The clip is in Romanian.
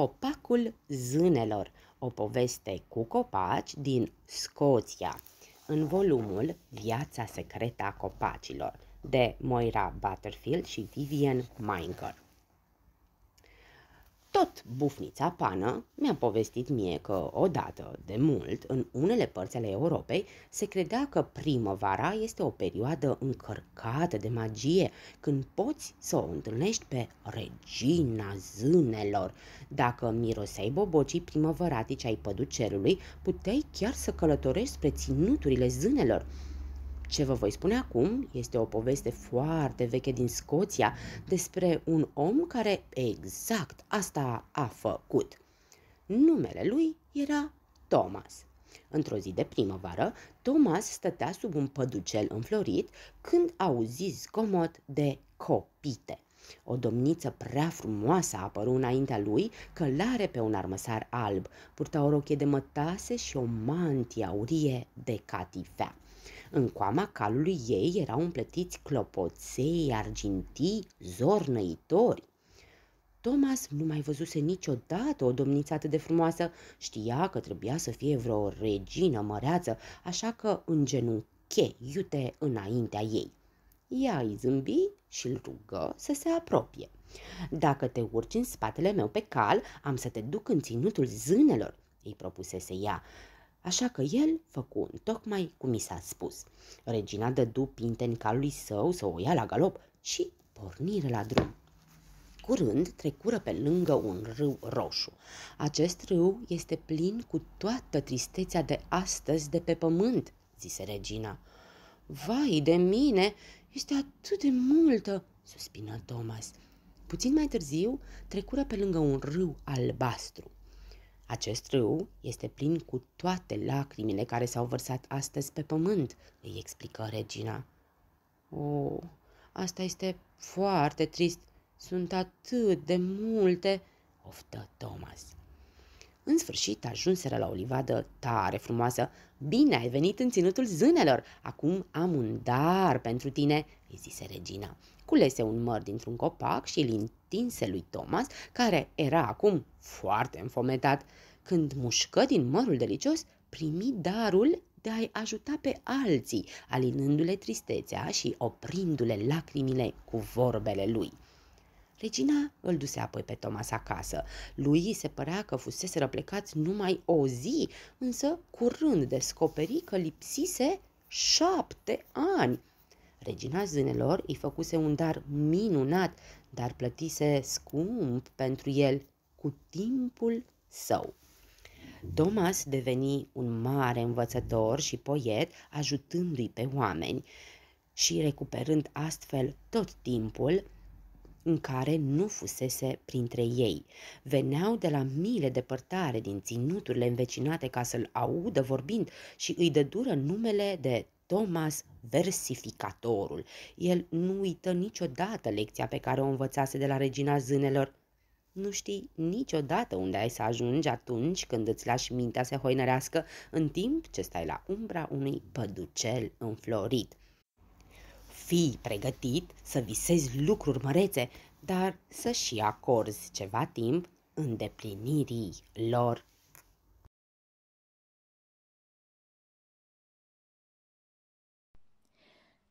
Copacul zânelor, o poveste cu copaci din Scoția, în volumul Viața secretă a copacilor, de Moira Butterfield și Vivian Meinker. Tot bufnița pană mi-a povestit mie că odată, de mult, în unele părți ale Europei, se credea că primăvara este o perioadă încărcată de magie, când poți să o întâlnești pe regina zânelor. Dacă miroseai bobocii primăvăratici ai păducerului, puteai chiar să călătorești spre ținuturile zânelor. Ce vă voi spune acum este o poveste foarte veche din Scoția despre un om care exact asta a făcut. Numele lui era Thomas. Într-o zi de primăvară, Thomas stătea sub un păducel înflorit când auzi zgomot de copite. O domniță prea frumoasă a apărut înaintea lui, călare pe un armăsar alb, purta o rochie de mătase și o mantie aurie de catifea. În coama calului ei erau împletiți clopoței argintii zornăitori. Thomas nu mai văzuse niciodată o domniță atât de frumoasă. Știa că trebuia să fie vreo regină măreață, așa că în genunche, iute înaintea ei. Ea îi zâmbi și îl rugă să se apropie. Dacă te urci în spatele meu pe cal, am să te duc în ținutul zânelor, îi propusese ea. Așa că el făcu tocmai cum i s-a spus. Regina dădu pinteni calului său să o ia la galop și porniră la drum. Curând trecură pe lângă un râu roșu. Acest râu este plin cu toată tristețea de astăzi de pe pământ, zise regina. Vai de mine, este atât de multă, suspină Thomas. Puțin mai târziu trecură pe lângă un râu albastru. Acest râu este plin cu toate lacrimile care s-au vărsat astăzi pe pământ, îi explică regina. O, oh, asta este foarte trist. Sunt atât de multe, oftă Thomas. În sfârșit ajunseră la o livadă tare frumoasă. Bine ai venit în ținutul zânelor, acum am un dar pentru tine, îi zise regina. Culese un măr dintr-un copac și îl întinse lui Thomas, care era acum foarte înfometat, când mușcă din mărul delicios, primi darul de a-i ajuta pe alții, alinându-le tristețea și oprindu-le lacrimile cu vorbele lui. Regina îl duse apoi pe Thomas acasă. Lui se părea că fusese plecați numai o zi, însă curând descoperi că lipsise șapte ani. Regina zânelor îi făcuse un dar minunat, dar plătise scump pentru el cu timpul său. Thomas deveni un mare învățător și poet, ajutându-i pe oameni și recuperând astfel tot timpul în care nu fusese printre ei. Veneau de la mile depărtare din ținuturile învecinate ca să-l audă vorbind și îi dădură numele de Thomas versificatorul. El nu uită niciodată lecția pe care o învățase de la regina zânelor. Nu știi niciodată unde ai să ajungi atunci când îți lași mintea să hoinărească, în timp ce stai la umbra unui păducel înflorit. Fii pregătit să visezi lucruri mărețe, dar să și acorzi ceva timp îndeplinirii lor